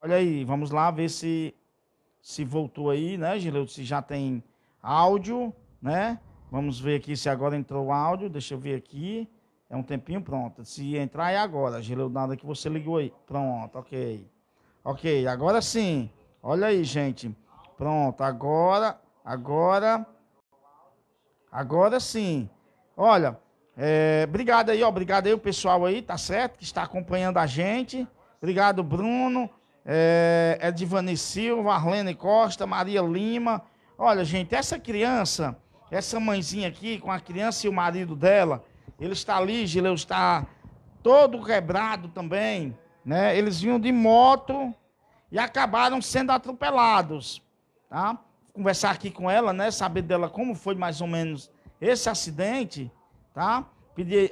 Olha aí, vamos lá ver se se voltou aí, né, Gileudo? Se já tem áudio, né? Vamos ver aqui se agora entrou o áudio. Deixa eu ver aqui. É um tempinho, pronto. Se entrar é agora, Gileudo, nada que você ligou aí. Pronto, ok. Ok, agora sim. Olha aí, gente. Pronto, agora, agora, agora sim. Olha, é, obrigado aí, ó, obrigado aí o pessoal aí, tá certo? Que está acompanhando a gente. Obrigado, Bruno é, Edivane Silva, Arlene Costa, Maria Lima. Olha, gente, essa criança, essa mãezinha aqui, com a criança e o marido dela, ele está ali, Gileu, está todo quebrado também, né? Eles vinham de moto e acabaram sendo atropelados, tá? Conversar aqui com ela, né? Saber dela como foi mais ou menos esse acidente, tá?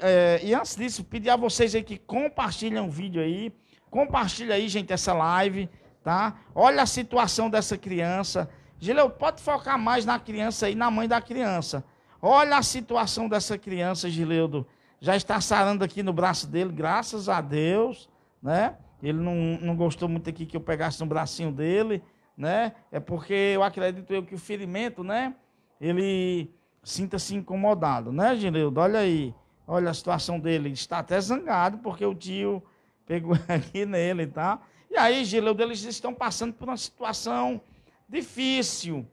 é, e antes disso, pedir a vocês aí que compartilhem o vídeo aí, Compartilha aí, gente, essa live, tá? Olha a situação dessa criança. Gileu, pode focar mais na criança e na mãe da criança. Olha a situação dessa criança, Gileudo. Já está sarando aqui no braço dele, graças a Deus, né? Ele não, não gostou muito aqui que eu pegasse no bracinho dele, né? É porque eu acredito eu que o ferimento, né? Ele sinta-se incomodado, né, Gileudo? Olha aí, olha a situação dele. Ele está até zangado porque o tio pegou aqui nele e tal. E aí, Gileu, eles estão passando por uma situação difícil.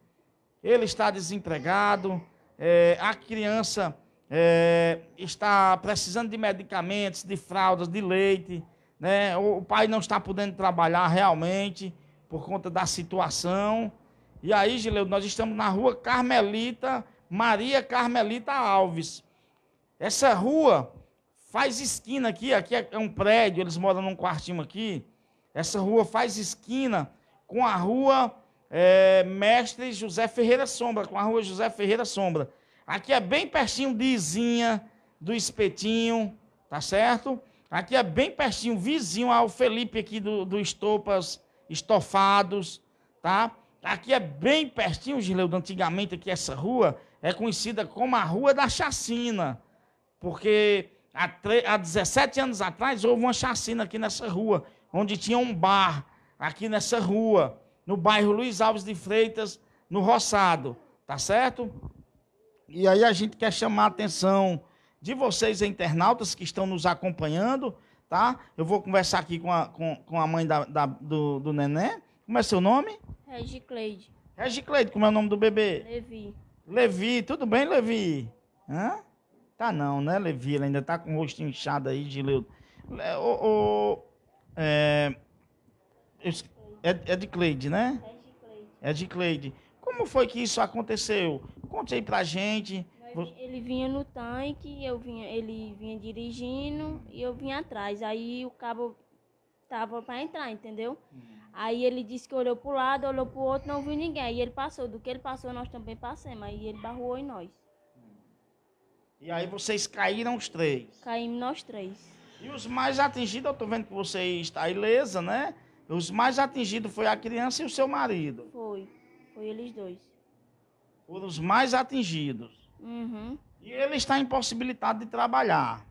Ele está desempregado, é, a criança é, está precisando de medicamentos, de fraldas, de leite. Né? O, o pai não está podendo trabalhar realmente por conta da situação. E aí, Gileu, nós estamos na rua Carmelita, Maria Carmelita Alves. Essa rua faz esquina aqui, aqui é um prédio, eles moram num quartinho aqui. Essa rua faz esquina com a rua é, Mestre José Ferreira Sombra, com a rua José Ferreira Sombra. Aqui é bem pertinho de Izinha, do Espetinho, tá certo? Aqui é bem pertinho, vizinho ao Felipe aqui do, do Estopas, Estofados, tá? Aqui é bem pertinho, Gileudo, antigamente aqui essa rua é conhecida como a Rua da Chacina, porque há, há 17 anos atrás, houve uma chacina aqui nessa rua, onde tinha um bar, aqui nessa rua, no bairro Luiz Alves de Freitas, no Roçado, tá certo? E aí a gente quer chamar a atenção de vocês, internautas, que estão nos acompanhando, tá? Eu vou conversar aqui com a, com, com a mãe da, da, do, do neném. Como é seu nome? Regicleide. Regicleide, como é o nome do bebê? Levi. Levi, tudo bem, Levi? Hã? Tá não, né, Levi? Ele ainda tá com o rosto inchado aí, de Le, o, o, é, é, é, é de Cleide, né? É, é de Cleide. Como foi que isso aconteceu? Conte aí pra gente. Ele vinha no tanque, eu vinha, ele vinha dirigindo e eu vinha atrás. Aí o cabo tava para entrar, entendeu? Hum. Aí ele disse que olhou pro lado, olhou pro outro, não viu ninguém. Aí ele passou. Do que ele passou, nós também passamos. Aí ele barruou em nós. E aí vocês caíram os três. Caímos nós três. E os mais atingidos, eu tô vendo que você está ilesa, né? Os mais atingidos foi a criança e o seu marido. Foi. Foi eles dois. Foram os mais atingidos. Uhum. E ele está impossibilitado de trabalhar.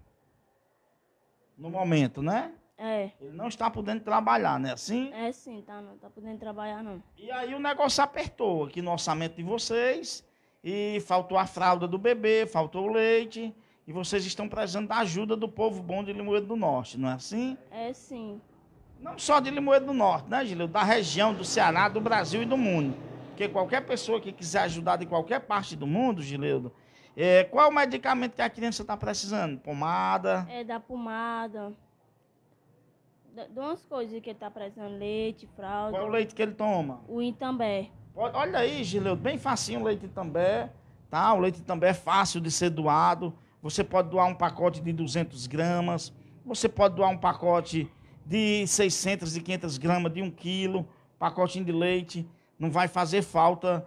No momento, né? É. Ele não está podendo trabalhar, né? Assim? É sim, tá, não está podendo trabalhar não. E aí o negócio apertou aqui no orçamento de vocês e faltou a fralda do bebê, faltou o leite, e vocês estão precisando da ajuda do povo bom de Limoeiro do Norte, não é assim? É sim. Não só de Limoeiro do Norte, né, Gileu? Da região, do Ceará, do Brasil e do mundo. Porque qualquer pessoa que quiser ajudar de qualquer parte do mundo, Gileudo, é, qual o medicamento que a criança está precisando? Pomada? É, da pomada. De, umas coisas que ele está precisando, leite, fralda. Qual o leite que ele toma? O Intambé. Pode, olha aí, Gileu, bem facinho o leite também. Tá? O leite também é fácil de ser doado. Você pode doar um pacote de 200 gramas. Você pode doar um pacote de 600 e 500 gramas, de 1 quilo. Pacotinho de leite. Não vai fazer falta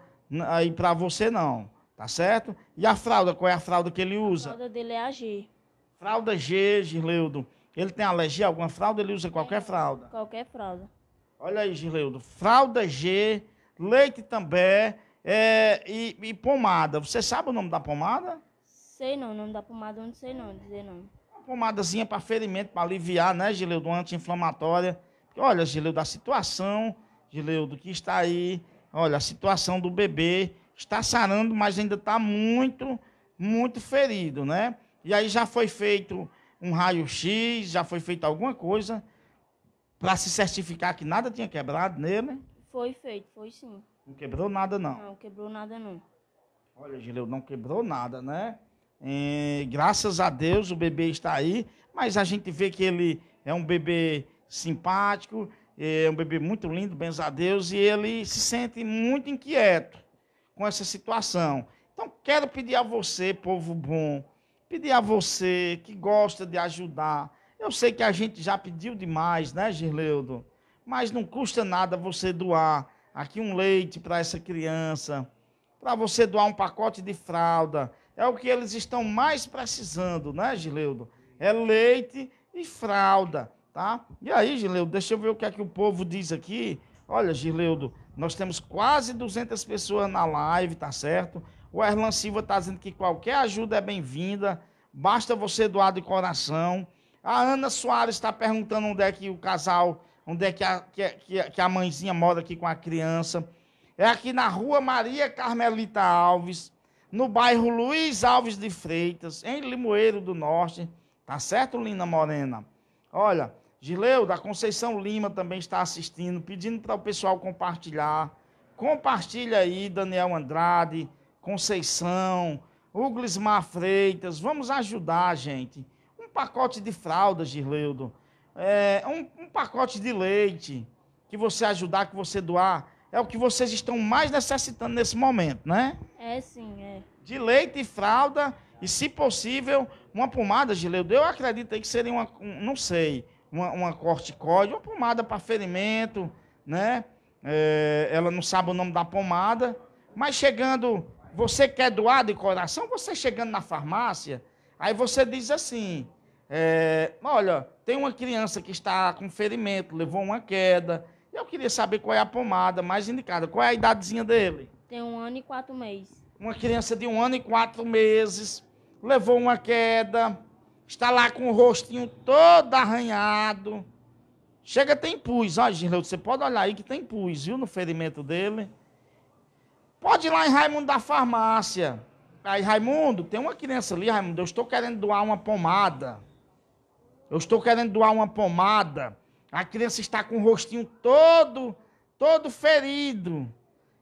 aí para você, não. Tá certo? E a fralda, qual é a fralda que ele usa? A fralda dele é a G. Fralda G, Gileudo. Ele tem alergia a alguma fralda? Ele usa qualquer é, fralda? Qualquer fralda. Olha aí, Gileudo. Fralda G leite também é, e, e, pomada. Você sabe o nome da pomada? Sei não, o nome da pomada eu não sei não, dizer não. Uma pomadazinha para ferimento, para aliviar, né, Gileudo, anti-inflamatória. Olha, Gileudo, a situação, Gileudo, que está aí, olha, a situação do bebê está sarando, mas ainda está muito, muito ferido, né? E aí já foi feito um raio-x, já foi feita alguma coisa para se certificar que nada tinha quebrado nele. Foi feito, foi sim. Não quebrou nada, não? Não, quebrou nada, não. Olha, Gileu, não quebrou nada, né? E, graças a Deus o bebê está aí, mas a gente vê que ele é um bebê simpático, é um bebê muito lindo, benza a Deus, e ele se sente muito inquieto com essa situação. Então, quero pedir a você, povo bom, pedir a você que gosta de ajudar. Eu sei que a gente já pediu demais, né, Girleudo? mas não custa nada você doar aqui um leite para essa criança, para você doar um pacote de fralda. É o que eles estão mais precisando, né, Gileudo? É leite e fralda, tá? E aí, Gileudo, deixa eu ver o que é que o povo diz aqui. Olha, Gileudo, nós temos quase 200 pessoas na live, tá certo? O Erlan Silva está dizendo que qualquer ajuda é bem-vinda, basta você doar de coração. A Ana Soares está perguntando onde é que o casal onde é que a, que, é, é, que, a mãezinha mora aqui com a criança. É aqui na rua Maria Carmelita Alves, no bairro Luiz Alves de Freitas, em Limoeiro do Norte. Tá certo, Lina Morena? Olha, Gileu, da Conceição Lima também está assistindo, pedindo para o pessoal compartilhar. Compartilha aí, Daniel Andrade, Conceição, Hugo Lismar Freitas. Vamos ajudar, gente. Um pacote de fraldas, Gileudo é, um, um pacote de leite que você ajudar, que você doar, é o que vocês estão mais necessitando nesse momento, né? É sim, é. De leite e fralda e, se possível, uma pomada, leite Eu acredito aí que seria uma, um, não sei, uma, uma corticóide, uma pomada para ferimento, né? É, ela não sabe o nome da pomada, mas chegando, você quer doar de coração, você chegando na farmácia, aí você diz assim, é, olha, tem uma criança que está com ferimento, levou uma queda. Eu queria saber qual é a pomada mais indicada. Qual é a idadezinha dele? Tem um ano e quatro meses. Uma criança de um ano e quatro meses levou uma queda, está lá com o rostinho todo arranhado. Chega, tem pus. Ó, Gileud, você pode olhar aí que tem pus, viu, no ferimento dele. Pode ir lá em Raimundo da farmácia. Aí, Raimundo, tem uma criança ali, Raimundo, eu estou querendo doar uma pomada. Eu estou querendo doar uma pomada. A criança está com o rostinho todo, todo ferido.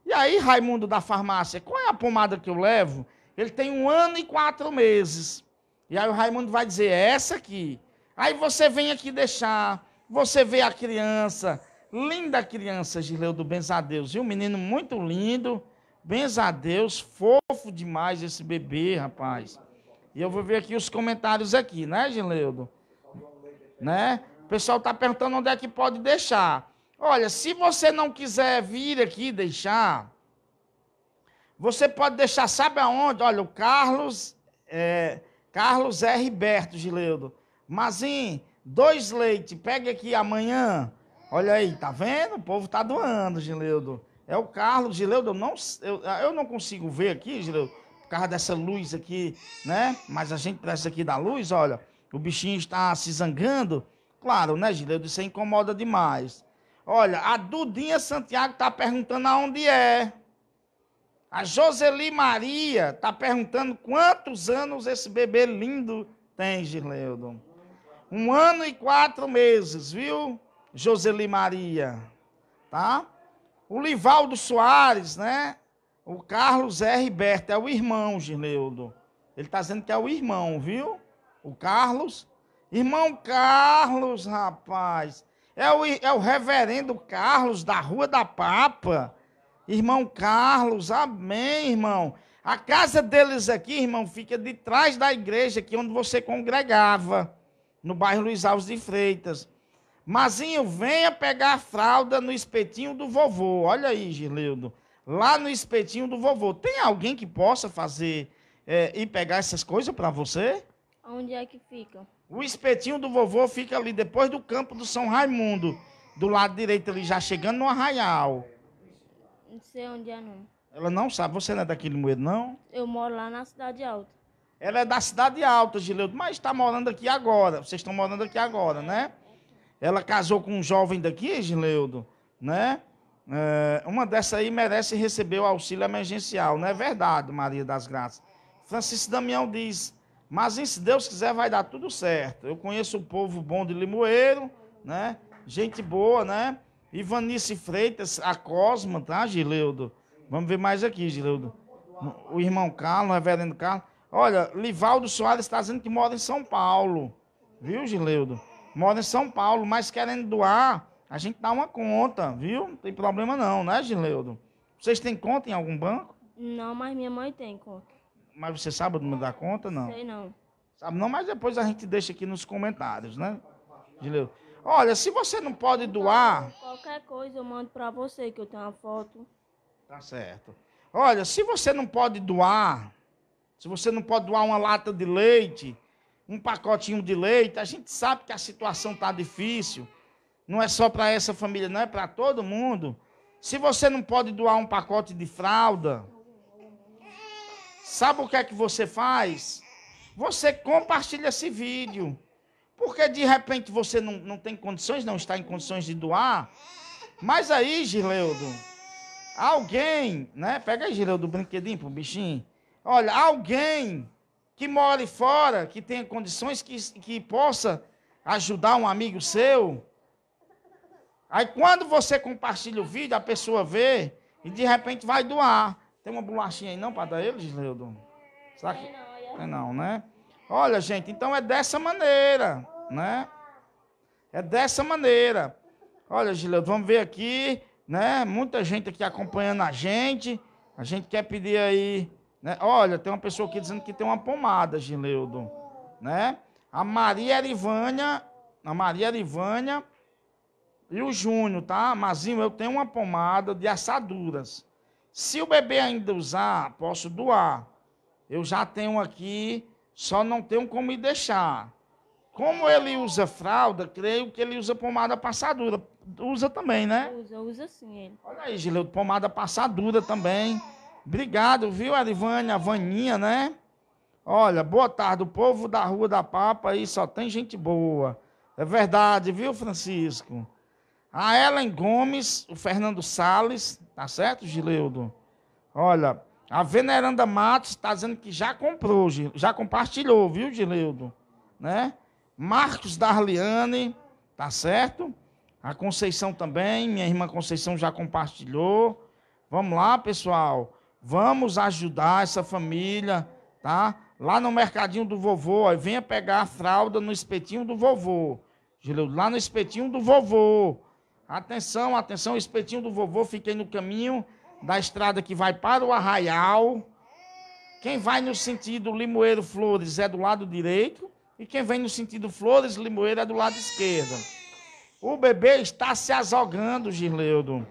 E aí, Raimundo da farmácia, qual é a pomada que eu levo? Ele tem um ano e quatro meses. E aí o Raimundo vai dizer, é essa aqui. Aí você vem aqui deixar, você vê a criança, linda criança, Gileudo, benz a Deus. E um menino muito lindo, benz a Deus, fofo demais esse bebê, rapaz. E eu vou ver aqui os comentários aqui, né, Gileudo? né? O pessoal está perguntando onde é que pode deixar. Olha, se você não quiser vir aqui deixar, você pode deixar, sabe aonde? Olha, o Carlos, é, Carlos R. Berto Gileudo. Mazin, dois leite, pega aqui amanhã. Olha aí, tá vendo? O povo tá doando, Gileudo. É o Carlos, Gileudo, eu não, eu, eu não consigo ver aqui, Gileudo, por causa dessa luz aqui, né? Mas a gente precisa aqui da luz, olha o bichinho está se zangando, claro, né, Gileudo? Isso incomoda demais. Olha, a Dudinha Santiago está perguntando aonde é. A Joseli Maria está perguntando quantos anos esse bebê lindo tem, Gileudo. Um ano e quatro meses, viu, Joseli Maria? Tá? O Livaldo Soares, né? O Carlos R. Berto é o irmão, Gileudo. Ele está dizendo que é o irmão, viu? O Carlos? Irmão Carlos, rapaz. É o, é o reverendo Carlos da Rua da Papa. Irmão Carlos, amém, irmão. A casa deles aqui, irmão, fica de trás da igreja aqui onde você congregava, no bairro Luiz Alves de Freitas. Mazinho, venha pegar a fralda no espetinho do vovô. Olha aí, Gileudo. Lá no espetinho do vovô. Tem alguém que possa fazer é, e pegar essas coisas para você? Onde é que fica? O espetinho do vovô fica ali depois do campo do São Raimundo. Do lado direito ali, já chegando no Arraial. Não sei onde é, não. Ela não sabe. Você não é daquele moedo, não? Eu moro lá na Cidade Alta. Ela é da Cidade Alta, Gileudo, mas está morando aqui agora. Vocês estão morando aqui agora, né? Ela casou com um jovem daqui, Gileudo, né? É, uma dessa aí merece receber o auxílio emergencial, não é verdade, Maria das Graças? Francisco Damião diz mas se Deus quiser, vai dar tudo certo. Eu conheço um povo bom de Limoeiro, né? Gente boa, né? Ivanice Freitas, a Cosma, tá, Gileudo? Vamos ver mais aqui, Gileudo. O irmão Carlos, o reverendo Carlos. Olha, Livaldo Soares está dizendo que mora em São Paulo. Viu, Gileudo? Mora em São Paulo, mas querendo doar, a gente dá uma conta, viu? Não tem problema não, né, Gileudo? Vocês têm conta em algum banco? Não, mas minha mãe tem conta. Mas você sabe não dar conta, não? Sei não. Sabe não, mas depois a gente deixa aqui nos comentários, né? Gileu. Olha, se você não pode doar... Qualquer coisa eu mando para você, que eu tenho uma foto. Tá certo. Olha, se você não pode doar, se você não pode doar uma lata de leite, um pacotinho de leite, a gente sabe que a situação tá difícil. Não é só para essa família, não é para todo mundo. Se você não pode doar um pacote de fralda, Sabe o que é que você faz? Você compartilha esse vídeo. Porque de repente você não, não tem condições, não está em condições de doar. Mas aí, Gileudo, alguém, né? Pega aí, Gileudo, o brinquedinho pro bichinho. Olha, alguém que mora fora, que tenha condições, que, que possa ajudar um amigo seu. Aí quando você compartilha o vídeo, a pessoa vê e de repente vai doar. Tem uma bolachinha aí não para dar ele, Gisleudo? Será que... É não, né? Olha, gente, então é dessa maneira, né? É dessa maneira. Olha, Gilead, vamos ver aqui, né? Muita gente aqui acompanhando a gente. A gente quer pedir aí, né? Olha, tem uma pessoa aqui dizendo que tem uma pomada, Gileudo, né? A Maria Erivânia, a Maria Erivânia e o Júnior, tá? Mazinho, eu tenho uma pomada de assaduras. Se o bebê ainda usar, posso doar. Eu já tenho aqui, só não tenho como me deixar. Como ele usa fralda, creio que ele usa pomada passadura. Usa também, né? Usa, usa sim ele. Olha aí, Gileu, pomada passadura também. Obrigado, viu, Arivânia, Vaninha, né? Olha, boa tarde, o povo da Rua da Papa aí só tem gente boa. É verdade, viu, Francisco? A Ellen Gomes, o Fernando Sales, tá certo, Gileudo? Olha, a Veneranda Matos está dizendo que já comprou, já compartilhou, viu, Gileudo? Né? Marcos Darliane, tá certo? A Conceição também, minha irmã Conceição já compartilhou. Vamos lá, pessoal. Vamos ajudar essa família, tá? Lá no mercadinho do vovô, ó, venha pegar a fralda no espetinho do vovô. Gileudo, lá no espetinho do vovô. Atenção, atenção, espetinho do vovô, fiquei no caminho da estrada que vai para o Arraial. Quem vai no sentido Limoeiro Flores é do lado direito e quem vem no sentido Flores Limoeiro é do lado esquerdo. O bebê está se azogando, Girleudo.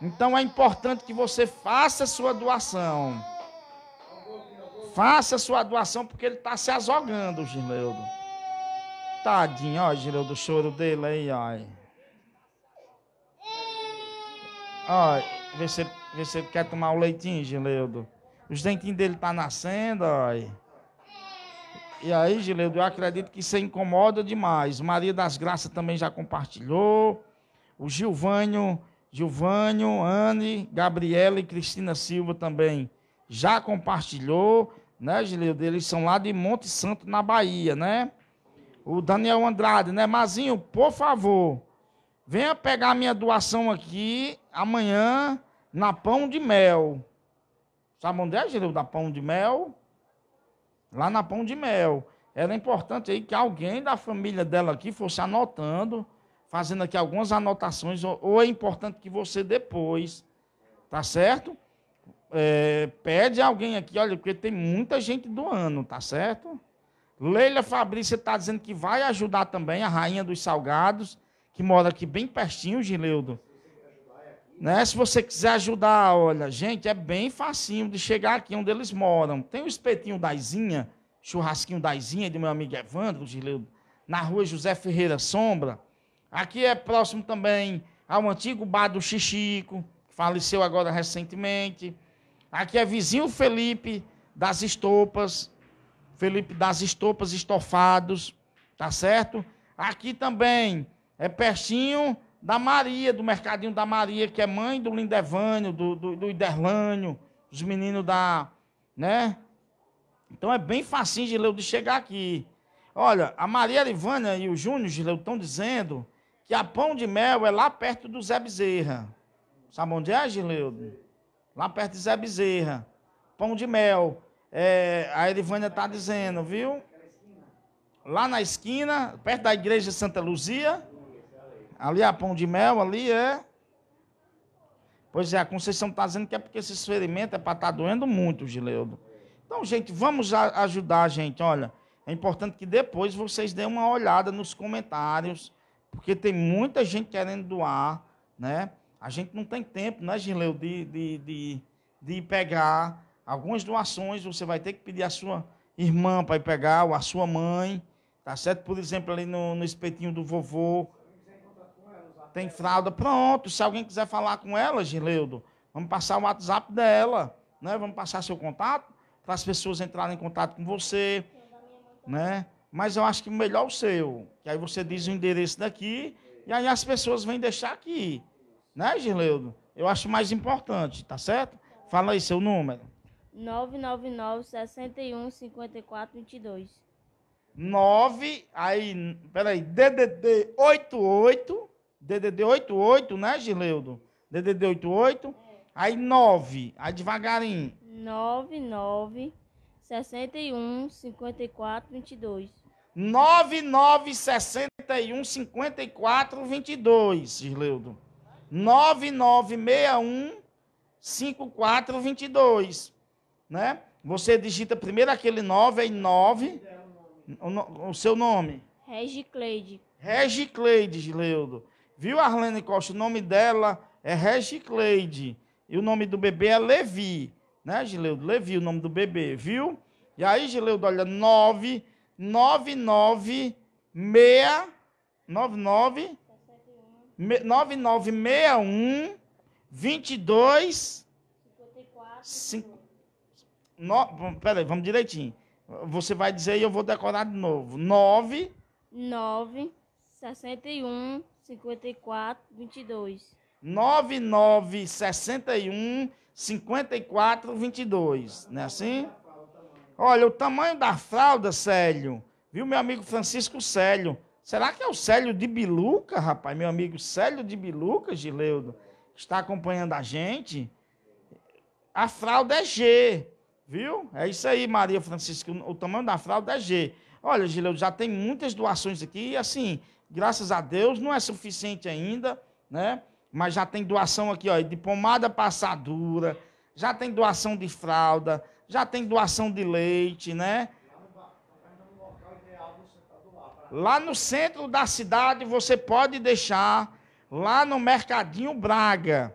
Então é importante que você faça sua doação. Faça sua doação porque ele está se azogando, Girleudo. Tadinho, ó, Girleudo, o choro dele aí, ó. Ó, vê se, vê se ele quer tomar o leitinho, Gileudo. Os dentinhos dele tá nascendo, ó. E aí, Gileudo, eu acredito que você incomoda demais. Maria das Graças também já compartilhou. O Gilvânio, Gilvânio, Anne, Gabriela e Cristina Silva também já compartilhou, né, Gileudo? Eles são lá de Monte Santo, na Bahia, né? O Daniel Andrade, né? Mazinho, por favor, Venha pegar minha doação aqui amanhã na Pão de Mel. Sabe onde é, Gileu, da Pão de Mel? Lá na Pão de Mel. Era importante aí que alguém da família dela aqui fosse anotando, fazendo aqui algumas anotações, ou é importante que você depois, tá certo? É, pede alguém aqui, olha, porque tem muita gente doando, tá certo? Leila Fabrícia está dizendo que vai ajudar também a Rainha dos Salgados que mora aqui bem pertinho, Gileudo. Né? Se você quiser ajudar, olha, gente, é bem facinho de chegar aqui onde eles moram. Tem o um espetinho da Izinha, churrasquinho da Izinha, do meu amigo Evandro, Gileudo, na rua José Ferreira Sombra. Aqui é próximo também ao antigo bar do Xixico, que faleceu agora recentemente. Aqui é vizinho Felipe das Estopas, Felipe das Estopas Estofados, tá certo? Aqui também é pertinho da Maria, do Mercadinho da Maria, que é mãe do Lindevânio, do, do, do Iderlânio, os meninos da. né? Então é bem facinho, Gileu, de chegar aqui. Olha, a Maria Ivânia e o Júnior, Gileu, estão dizendo que a Pão de Mel é lá perto do Zé Bezerra. Sabe onde é, Gileu? Lá perto de Zé Bezerra. Pão de Mel. É, a Erivânia está dizendo, viu? Lá na esquina, perto da igreja Santa Luzia. Ali a pão de mel, ali é. Pois é, a Conceição está dizendo que é porque esse ferimentos é para estar tá doendo muito, Gileudo. Então, gente, vamos ajudar, gente. Olha, é importante que depois vocês deem uma olhada nos comentários, porque tem muita gente querendo doar, né? A gente não tem tempo, né, Gileu, de, de, de, de pegar algumas doações. Você vai ter que pedir a sua irmã para ir pegar, ou a sua mãe, tá certo? Por exemplo, ali no, no espetinho do vovô, tem fralda, pronto. Se alguém quiser falar com ela, Gileudo, vamos passar o WhatsApp dela, né? Vamos passar seu contato para as pessoas entrarem em contato com você, né? Mas eu acho que melhor é o seu, que aí você diz o endereço daqui e aí as pessoas vêm deixar aqui, né, Gileudo? Eu acho mais importante, tá certo? Fala aí seu número. 999 61 54 22. 9, aí, peraí, DDD 88 DDD 88, né, Gileudo? DDD 88. É. Aí 9. Aí devagarinho. 9, 9, 61, 54, 22. 9, 9, 61, 54, 22, Gileudo. 9, 9, 61, 54, 22. Né? Você digita primeiro aquele 9, aí 9. O, o seu nome? Regicleide. Regicleide, Gileudo. Viu, Arlene Costa? O nome dela é Regicleide. E o nome do bebê é Levi. Né, Gileudo? Levi, o nome do bebê, viu? E aí, Gileudo, olha, 9, 9, 22, 54, peraí, vamos direitinho. Você vai dizer e eu vou decorar de novo. 9, 9, 61, 54, 22. 9961 54, 22. Não é assim? Olha, o tamanho da fralda, Célio, viu, meu amigo Francisco Célio? Será que é o Célio de Biluca, rapaz? Meu amigo Célio de Biluca, Gileudo, está acompanhando a gente? A fralda é G, viu? É isso aí, Maria Francisca, o tamanho da fralda é G. Olha, Gileudo, já tem muitas doações aqui, assim, graças a Deus, não é suficiente ainda, né? Mas já tem doação aqui, ó, de pomada passadura, já tem doação de fralda, já tem doação de leite, né? Lá no centro da cidade você pode deixar, lá no Mercadinho Braga,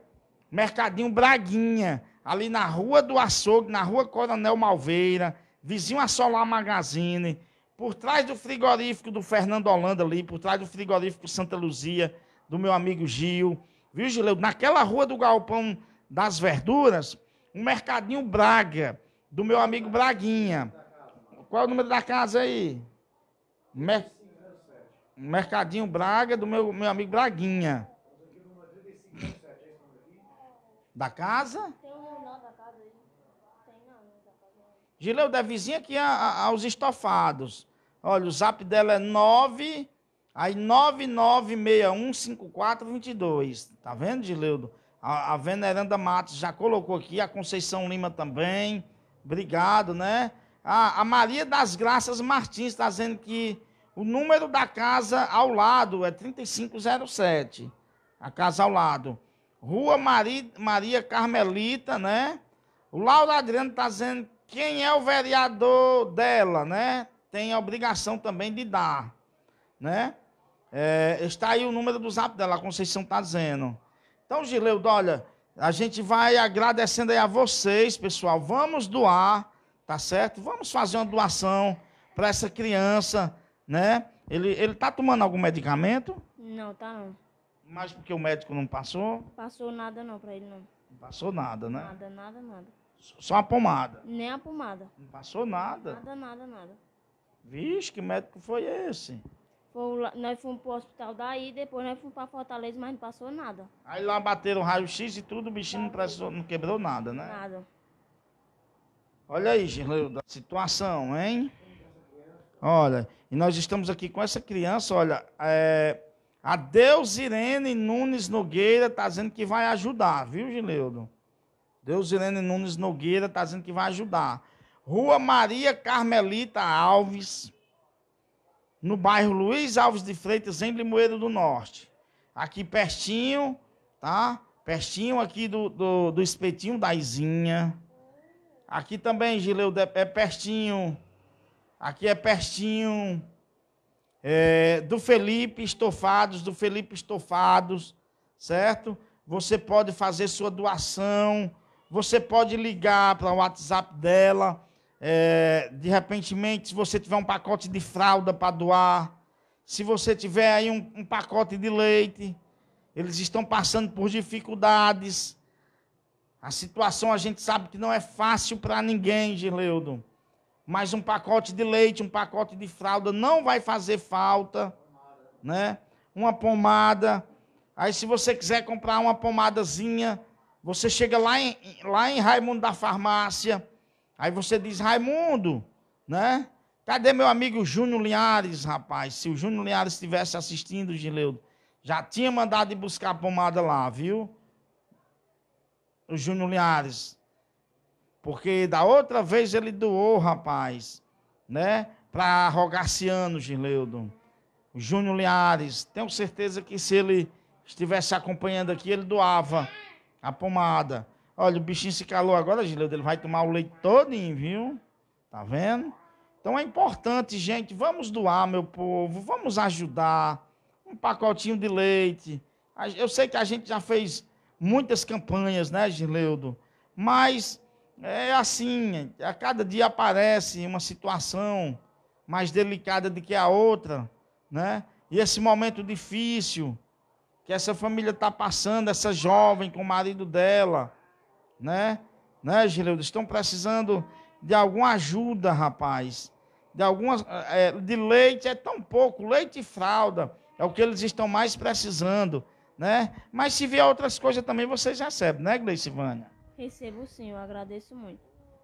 Mercadinho Braguinha, ali na Rua do Açougue, na Rua Coronel Malveira, vizinho a Solar Magazine, por trás do frigorífico do Fernando Holanda ali, por trás do frigorífico Santa Luzia, do meu amigo Gil, viu, Gileu? Naquela rua do Galpão das Verduras, um mercadinho Braga, do meu amigo Braguinha. Qual é o número da casa aí? Mer... Mercadinho Braga, do meu, meu amigo Braguinha. Da casa? Né, Gileu, da vizinha aqui aos estofados. Olha, o zap dela é 9 aí 9961542. Tá vendo, Gileudo? A, a Veneranda Matos já colocou aqui, a Conceição Lima também. Obrigado, né? A, a Maria das Graças Martins está dizendo que o número da casa ao lado é 3507. A casa ao lado. Rua Maria, Maria Carmelita, né? O Lauro Adriano está dizendo quem é o vereador dela, né? tem a obrigação também de dar, né? É, está aí o número do zap dela, a Conceição está dizendo. Então, Gileudo, olha, a gente vai agradecendo aí a vocês, pessoal. Vamos doar, tá certo? Vamos fazer uma doação para essa criança, né? Ele, ele tá tomando algum medicamento? Não, tá não. Mas porque o médico não passou? Passou nada não para ele não. Não passou nada, né? Nada, nada, nada. Só a pomada? Nem a pomada. Não passou nada? Nada, nada, nada. Vixe, que médico foi esse? Foi, nós fomos pro hospital daí, depois nós fomos pra Fortaleza, mas não passou nada. Aí lá bateram raio-x e tudo, o bichinho não, não quebrou nada, né? Nada. Olha aí, Gerleuda, situação, hein? Olha, e nós estamos aqui com essa criança, olha, é, a Deus Irene Nunes Nogueira está dizendo que vai ajudar, viu, Gileudo? Deus Irene Nunes Nogueira está dizendo que vai ajudar. Rua Maria Carmelita Alves, no bairro Luiz Alves de Freitas, em Limoeiro do Norte. Aqui pertinho, tá? Pertinho aqui do, do, do espetinho da Izinha. Aqui também, Gileu, é pertinho. Aqui é pertinho é, do Felipe Estofados, do Felipe Estofados, certo? Você pode fazer sua doação. Você pode ligar para o WhatsApp dela é, de repentemente, se você tiver um pacote de fralda para doar, se você tiver aí um, um pacote de leite, eles estão passando por dificuldades. A situação a gente sabe que não é fácil para ninguém, Gileudo. Mas um pacote de leite, um pacote de fralda não vai fazer falta, né? Uma pomada. Aí se você quiser comprar uma pomadazinha, você chega lá em, lá em Raimundo da farmácia, Aí você diz, Raimundo, né? Cadê meu amigo Júnior Linhares, rapaz? Se o Júnior Linhares estivesse assistindo, Gileudo, já tinha mandado ir buscar a pomada lá, viu? O Júnior Linhares. Porque da outra vez ele doou, rapaz, né? Para Rogaciano, Gileudo. O Júnior Linhares. Tenho certeza que se ele estivesse acompanhando aqui, ele doava a pomada. Olha, o bichinho se calou agora, Gileudo, ele vai tomar o leite todinho, viu? Tá vendo? Então é importante, gente, vamos doar, meu povo, vamos ajudar. Um pacotinho de leite. Eu sei que a gente já fez muitas campanhas, né, Gileudo? Mas é assim, a cada dia aparece uma situação mais delicada do que a outra, né? E esse momento difícil que essa família está passando, essa jovem com o marido dela, né? Né, Gileudo? Estão precisando de alguma ajuda, rapaz. De algumas. É, de leite é tão pouco, leite e fralda. É o que eles estão mais precisando, né? Mas se vier outras coisas também, vocês recebem, né, Gleicivânia? Recebo sim, eu agradeço muito.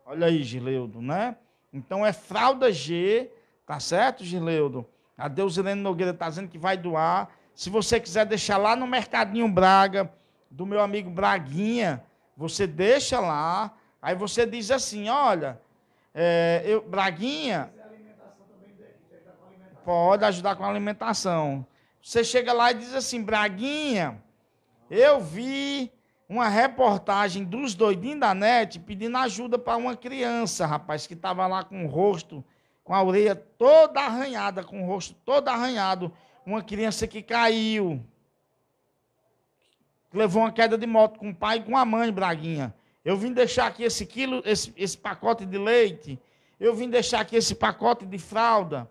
Olha aí, Gileudo, né? Então é fralda G, tá certo, Gileudo? A Deus Helena Nogueira está dizendo que vai doar. Se você quiser deixar lá no Mercadinho Braga, do meu amigo Braguinha, você deixa lá, aí você diz assim: olha, é, eu, Braguinha. Pode ajudar com a alimentação. Você chega lá e diz assim: Braguinha, eu vi uma reportagem dos doidinhos da net pedindo ajuda para uma criança, rapaz, que estava lá com o rosto, com a orelha toda arranhada, com o rosto todo arranhado, uma criança que caiu levou uma queda de moto com o pai e com a mãe, Braguinha. Eu vim deixar aqui esse quilo, esse, esse pacote de leite. Eu vim deixar aqui esse pacote de fralda.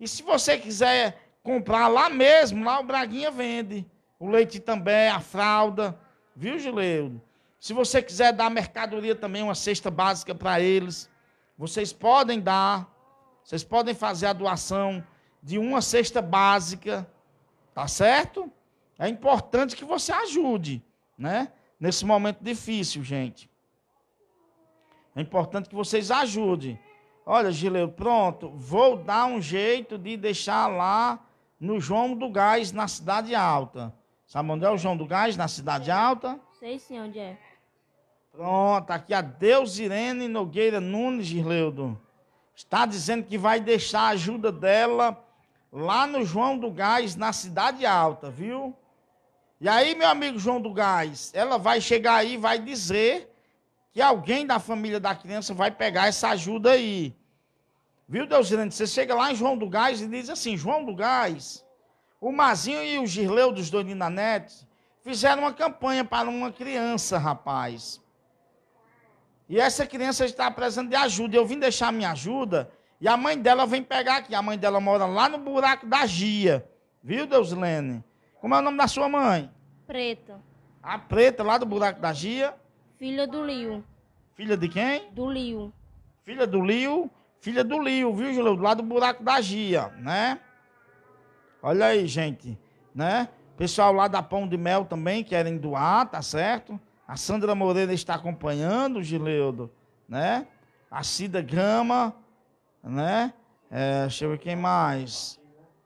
E se você quiser comprar lá mesmo, lá o Braguinha vende. O leite também, a fralda. Viu, Gileudo? Se você quiser dar mercadoria também, uma cesta básica para eles, vocês podem dar. Vocês podem fazer a doação de uma cesta básica. Tá certo? É importante que você ajude, né? Nesse momento difícil, gente. É importante que vocês ajudem. Olha, Gileu, pronto, vou dar um jeito de deixar lá no João do Gás, na Cidade Alta. Sabe onde é o João do Gás, na Cidade Alta? Sei sim onde é. Pronto, aqui a Deus Irene Nogueira Nunes, Gileudo Está dizendo que vai deixar a ajuda dela lá no João do Gás, na Cidade Alta, viu? E aí, meu amigo João do Gás, ela vai chegar aí e vai dizer que alguém da família da criança vai pegar essa ajuda aí. Viu, Deusilene? Você chega lá em João do Gás e diz assim: João do Gás, o Mazinho e o Girleu dos Donina Neto fizeram uma campanha para uma criança, rapaz. E essa criança está precisando de ajuda. Eu vim deixar minha ajuda e a mãe dela vem pegar aqui. A mãe dela mora lá no buraco da Gia. Viu, Deusilene? Como é o nome da sua mãe? Preta. A Preta, lá do buraco da Gia? Filha do Lio. Filha de quem? Do Lio. Filha do Lio? Filha do Lio, viu, Julio? Lá do buraco da Gia, né? Olha aí, gente, né? Pessoal lá da Pão de Mel também querem doar, tá certo? A Sandra Moreira está acompanhando, Gileudo, né? A Cida Gama, né? É, deixa eu ver quem mais.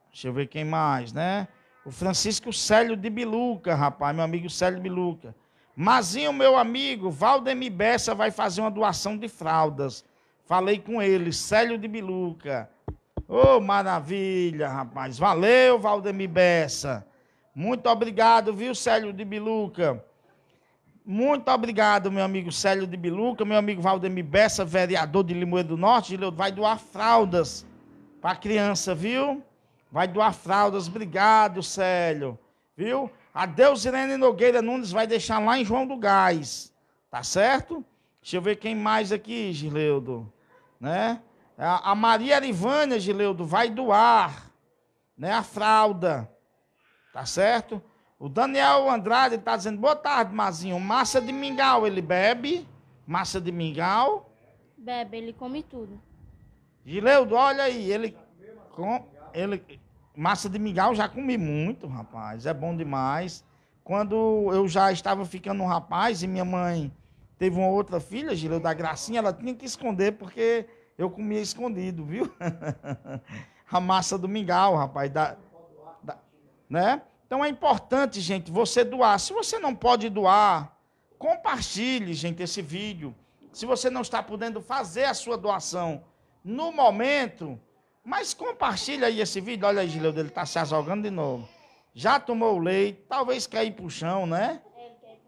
Deixa eu ver quem mais, né? O Francisco Célio de Biluca, rapaz, meu amigo Célio de Biluca. Mazinho, meu amigo, Valdemir Bessa vai fazer uma doação de fraldas. Falei com ele, Célio de Biluca. Ô, oh, maravilha, rapaz. Valeu, Valdemir Bessa. Muito obrigado, viu, Célio de Biluca. Muito obrigado, meu amigo Célio de Biluca, meu amigo Valdemir Bessa, vereador de Limoeiro do Norte. Ele vai doar fraldas para criança, viu? vai doar fraldas. Obrigado, Célio. Viu? Adeus, Irene Nogueira Nunes vai deixar lá em João do Gás. Tá certo? Deixa eu ver quem mais aqui, Gileudo. Né? A Maria Arivânia, Gileudo, vai doar né, a fralda. Tá certo? O Daniel Andrade está dizendo, boa tarde, Mazinho. Massa de mingau, ele bebe? Massa de mingau? Bebe, ele come tudo. Gileudo, olha aí, ele... Com, ele Massa de mingau já comi muito, rapaz. É bom demais. Quando eu já estava ficando um rapaz e minha mãe teve uma outra filha, Gileu da Gracinha, ela tinha que esconder porque eu comia escondido, viu? a massa do mingau, rapaz. Da, da, né? Então é importante, gente, você doar. Se você não pode doar, compartilhe, gente, esse vídeo. Se você não está podendo fazer a sua doação no momento, mas compartilha aí esse vídeo. Olha aí, Gileudo, ele está se azogando de novo. Já tomou o leite, talvez quer ir para o chão, né?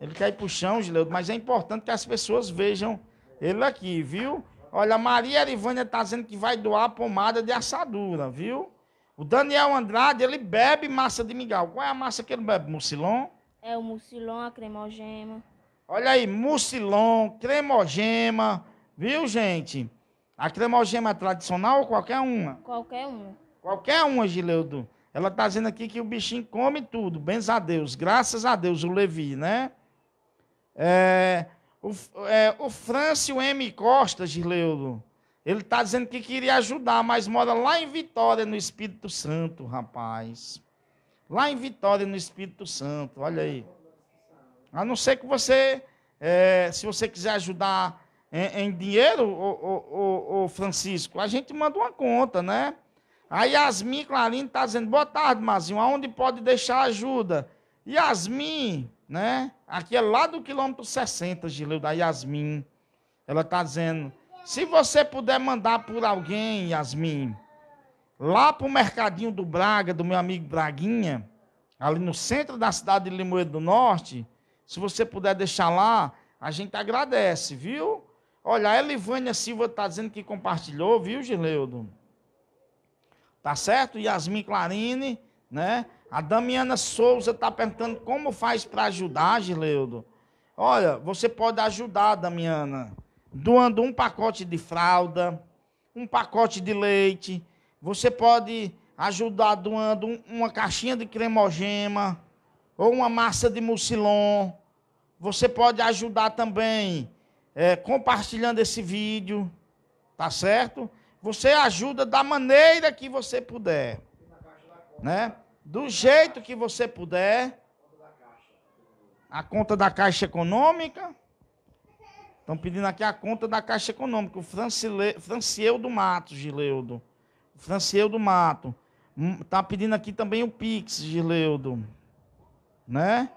Ele quer ir para o chão, Gileudo, mas é importante que as pessoas vejam ele aqui, viu? Olha, a Maria Erivânia está dizendo que vai doar pomada de assadura, viu? O Daniel Andrade, ele bebe massa de migal. Qual é a massa que ele bebe? Mucilon? É o mucilon, a cremogema. Olha aí, mucilon, cremogema, viu, gente? É a cremogema tradicional ou qualquer uma? Qualquer uma. Qualquer uma, Gileudo. Ela está dizendo aqui que o bichinho come tudo. Bens a Deus. Graças a Deus, o Levi, né? É, o, é, o Francio M. Costa, Gileudo, ele está dizendo que queria ajudar, mas mora lá em Vitória, no Espírito Santo, rapaz. Lá em Vitória, no Espírito Santo, olha aí. A não ser que você, é, se você quiser ajudar em, em dinheiro, o, Francisco, a gente manda uma conta, né? A Yasmin Clarinho está dizendo, boa tarde, Mazinho, aonde pode deixar ajuda? Yasmin, né? Aqui é lá do quilômetro 60, Gileu, da Yasmin. Ela está dizendo, se você puder mandar por alguém, Yasmin, lá para o Mercadinho do Braga, do meu amigo Braguinha, ali no centro da cidade de Limoeiro do Norte, se você puder deixar lá, a gente agradece, viu? Olha, a Elivânia Silva está dizendo que compartilhou, viu, Gileudo? Tá certo? Yasmin Clarine, né? A Damiana Souza está perguntando como faz para ajudar, Gileudo. Olha, você pode ajudar, Damiana, doando um pacote de fralda, um pacote de leite. Você pode ajudar doando uma caixinha de cremogema ou uma massa de mucilon. Você pode ajudar também é, compartilhando esse vídeo, tá certo? Você ajuda da maneira que você puder, né? Do jeito que você puder. A conta da Caixa Econômica. Estão pedindo aqui a conta da Caixa Econômica. O Francile... do Mato, Gileudo. Francieu do Mato. Está hum, pedindo aqui também o Pix, Gileudo. Né?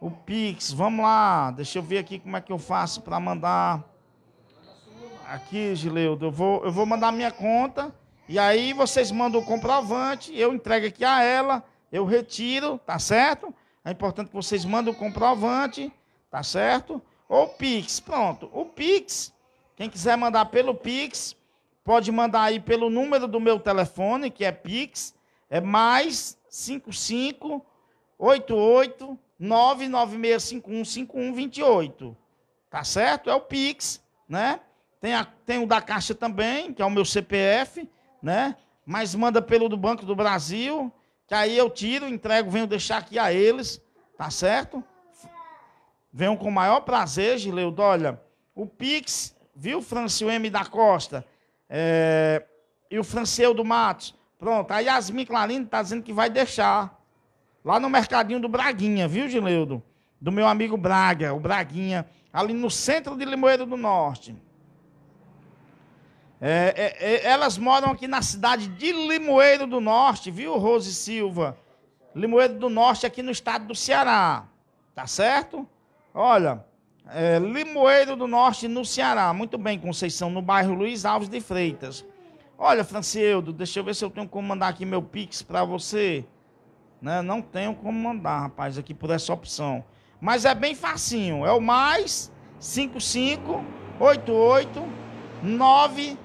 O Pix, vamos lá. Deixa eu ver aqui como é que eu faço para mandar. Aqui, Gileudo, eu vou, eu vou mandar minha conta. E aí vocês mandam o comprovante, eu entrego aqui a ela, eu retiro, tá certo? É importante que vocês mandem o comprovante, tá certo? Ou Pix, pronto. O Pix, quem quiser mandar pelo Pix, pode mandar aí pelo número do meu telefone, que é Pix, é mais 55 88 996515128. Tá certo? É o Pix, né? Tem, a, tem o da Caixa também, que é o meu CPF, né? Mas manda pelo do Banco do Brasil, que aí eu tiro, entrego, venho deixar aqui a eles, tá certo? Venham com o maior prazer, Gileudo. Olha, o Pix, viu, Francio M. da Costa? É, e o Franceu do Matos. Pronto, a Yasmin Clarindo está dizendo que vai deixar. Lá no mercadinho do Braguinha, viu, Gileudo? Do meu amigo Braga, o Braguinha, ali no centro de Limoeiro do Norte. É, é, é, elas moram aqui na cidade de Limoeiro do Norte, viu, Rose Silva? Limoeiro do Norte, aqui no estado do Ceará. Tá certo? Olha, é, Limoeiro do Norte, no Ceará. Muito bem, Conceição, no bairro Luiz Alves de Freitas. Olha, Franceudo, deixa eu ver se eu tenho como mandar aqui meu pix para você. Né? Não tenho como mandar, rapaz, aqui por essa opção. Mas é bem facinho. É o mais 55 88 9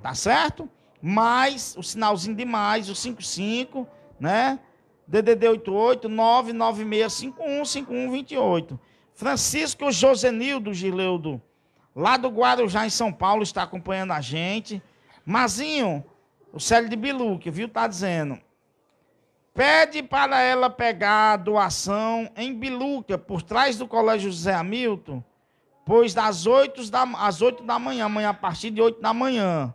Tá certo? Mais o sinalzinho de mais, o 55, né? DDD 88 996 51 Francisco Josenildo Gileudo, lá do Guarujá, em São Paulo, está acompanhando a gente. Mazinho, o Célio de Biluca, viu? Está dizendo. Pede para ela pegar a doação em Biluca, por trás do Colégio José Hamilton, pois das 8 da, às 8 da manhã, amanhã a partir de 8 da manhã.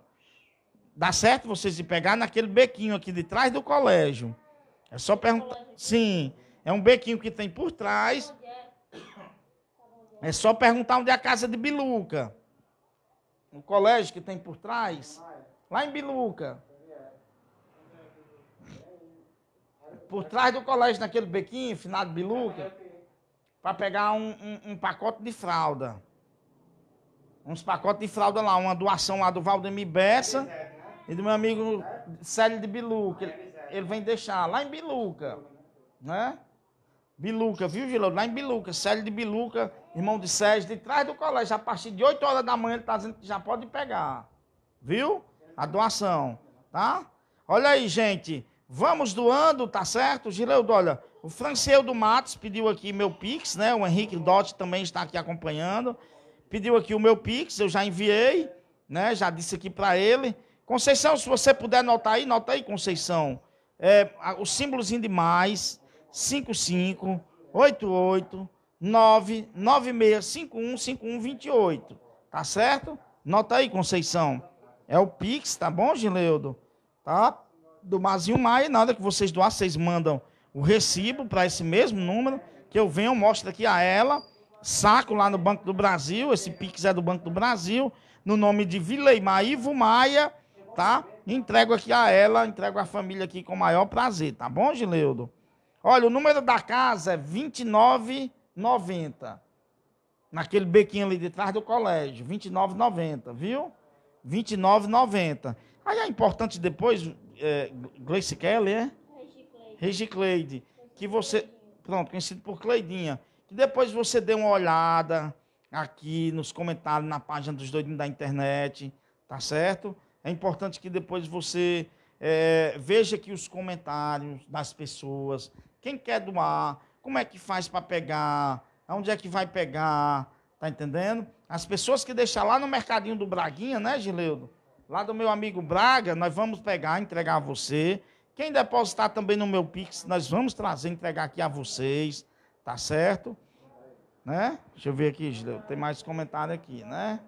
Dá certo vocês de pegar naquele bequinho aqui de trás do colégio. É só perguntar. Sim, é um bequinho que tem por trás. É só perguntar onde é a casa de Biluca. O colégio que tem por trás. Lá em Biluca. por trás do colégio, naquele bequinho, finado biluca, para pegar um, um, um, pacote de fralda. Uns pacotes de fralda lá, uma doação lá do Valdemir Bessa e do meu amigo Célio de Biluca. Ele, ele vem deixar lá em Biluca, né? Biluca, viu, Gilão? Lá em Biluca, Célio de Biluca, irmão de Sérgio, de trás do colégio. A partir de 8 horas da manhã ele está dizendo que já pode pegar. Viu? A doação, tá? Olha aí, gente. Vamos doando, tá certo? Gileudo, olha, o Franceudo Matos pediu aqui meu Pix, né? O Henrique Dotti também está aqui acompanhando. Pediu aqui o meu Pix, eu já enviei, né? Já disse aqui para ele. Conceição, se você puder notar aí, nota aí, Conceição. É, o símbolozinho de mais, 55, 88, Tá certo? Nota aí, Conceição. É o Pix, tá bom, Gileudo? Tá? do Mazinho Maia, nada que vocês doar, vocês mandam o recibo para esse mesmo número, que eu venho, mostro aqui a ela, saco lá no Banco do Brasil, esse Pix é do Banco do Brasil, no nome de Vileimar Ivo Maia, tá? Entrego aqui a ela, entrego a família aqui com o maior prazer, tá bom, Gileudo? Olha, o número da casa é 2990. Naquele bequinho ali de trás do colégio, 2990, viu? 2990. Aí é importante depois é, Gleice Kelly, é? Regicleide. Que você. Pronto, conhecido por Cleidinha. Que depois você dê uma olhada aqui nos comentários, na página dos doidinhos da internet, tá certo? É importante que depois você é, veja aqui os comentários das pessoas. Quem quer doar? Como é que faz para pegar? Onde é que vai pegar? Tá entendendo? As pessoas que deixar lá no mercadinho do Braguinha, né, Gileudo? lá do meu amigo Braga, nós vamos pegar, entregar a você. Quem depositar também no meu Pix, nós vamos trazer, entregar aqui a vocês, tá certo? Né? Deixa eu ver aqui, tem mais comentário aqui, né?